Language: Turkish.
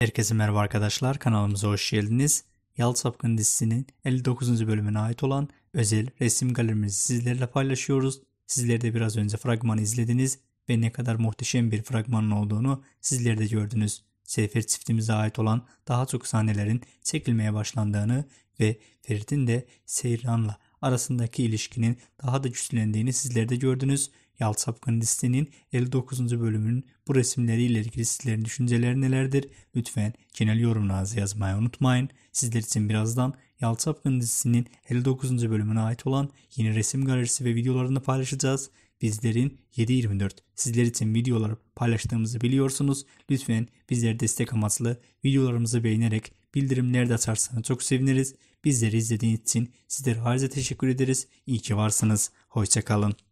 Herkese merhaba arkadaşlar kanalımıza hoş geldiniz. Yalı Sapkın dizisinin 59. bölümüne ait olan özel resim galerimizi sizlerle paylaşıyoruz. Sizler de biraz önce fragmanı izlediniz ve ne kadar muhteşem bir fragmanın olduğunu sizler de gördünüz. Sefer çiftimize ait olan daha çok sahnelerin çekilmeye başlandığını ve Ferit'in de Seyran'la arasındaki ilişkinin daha da güçlendiğini sizler de gördünüz. Yalt Sapkın listenin 59. bölümünün bu resimleriyle ilgili sizlerin düşünceleri nelerdir? Lütfen genel yorumlarınızı yazmayı unutmayın. Sizler için birazdan Yalçı Apkın dizisinin 59. bölümüne ait olan yeni resim galerisi ve videolarını paylaşacağız. Bizlerin 7.24 sizler için videoları paylaştığımızı biliyorsunuz. Lütfen bizleri destek amaçlı videolarımızı beğenerek bildirimleri de açarsanız çok seviniriz. Bizleri izlediğiniz için sizlere ayrıca teşekkür ederiz. İyi ki varsınız. Hoşçakalın.